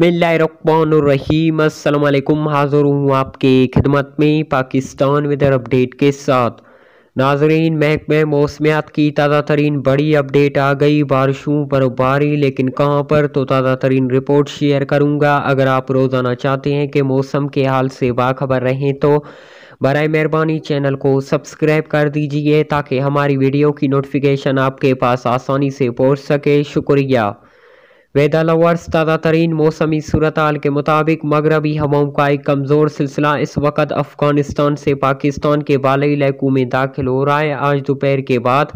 बसमीम अल्लाम हाज़िर हूँ आपके खिदमत में पाकिस्तान वेदर अपडेट के साथ नाजरीन महकमे मौसमियात की ताज़ा तरीन बड़ी अपडेट आ गई बारिशों पर बारी लेकिन कहाँ पर तो ताज़ा तरीन रिपोर्ट शेयर करूँगा अगर आप रोज़ाना चाहते हैं कि मौसम के हाल से बाखबर रहें तो बर मेहरबानी चैनल को सब्सक्राइब कर दीजिए ताकि हमारी वीडियो की नोटिफिकेशन आपके पास आसानी से पहुँच सके शुक्रिया वेदा लवर्स ताज़ा तरीन मौसमी सूरत के मुताबिक मगरबी हवाओं का एक कमज़ोर सिलसिला इस वक्त अफगानिस्तान से पाकिस्तान के बाली इलाकों में दाखिल हो रहा है आज दोपहर के बाद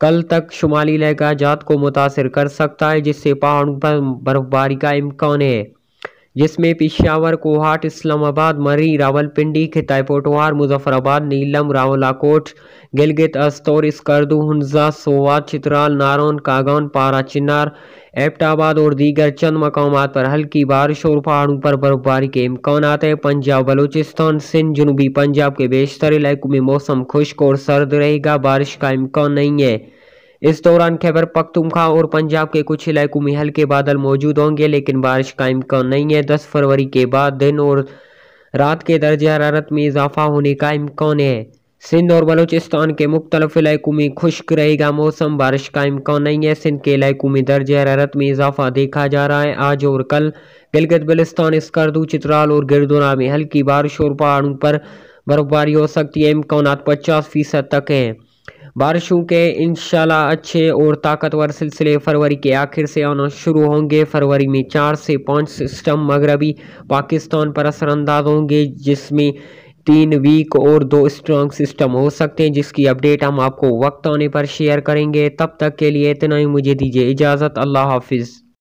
कल तक शुमाली इलाका जात को मुतासर कर सकता है जिससे पहाड़ों पर बर्फबारी का इम्कान है जिसमें पिशावर कोहाट इस्लामाबाद मरी रावलपिंडी खिताई पोटवार मुजफ्फराबाद नीलम रावलाकोट गिलगित अस्तौर स्कर्दू हंजा सोवाद चित्राल नारोन कागौन पारा चिनार एबटाबाद और दीगर चंद मकाम पर हल्की बारिश और पहाड़ों पर बर्फबारी के इम्कान हैं पंजाब बलूचिस्तान सिंध जनूबी पंजाब के बेशतर इलाकों में मौसम खुश्क और सर्द रहेगा बारिश का इम्कान नहीं है इस दौरान खैबर पख्तुमखा और पंजाब के कुछ इलाकों में हल्के बादल मौजूद होंगे लेकिन बारिश का इम्कान नहीं है दस फरवरी के बाद दिन और रात के दर्ज हरारत में इजाफा होने का इम्कान है सिंध और बलूचिस्तान के मुख्तलिफ इलाकों में खुश्क रहेगा मौसम बारिश का इम्कान नहीं है सिंध के इलाकों में दर्ज हरारत में इजाफा देखा जा रहा है आज और कल गिलगित बलिस्तान स्कर्दू चित्राल और गिरदोना में हल्की बारिश और पहाड़ों पर बर्फबारी हो सकती है इम्कान पचास फीसद तक हैं बारिशों के इनशाला अच्छे और ताकतवर सिलसिले फरवरी के आखिर से आना शुरू होंगे फरवरी में चार से पाँच सिस्टम मगरबी पाकिस्तान पर असरानंदाज होंगे जिसमें तीन वीक और दो स्ट्रॉन्ग सिस्टम हो सकते हैं जिसकी अपडेट हम आपको वक्त आने पर शेयर करेंगे तब तक के लिए इतना ही मुझे दीजिए इजाज़त अल्लाह हाफिज़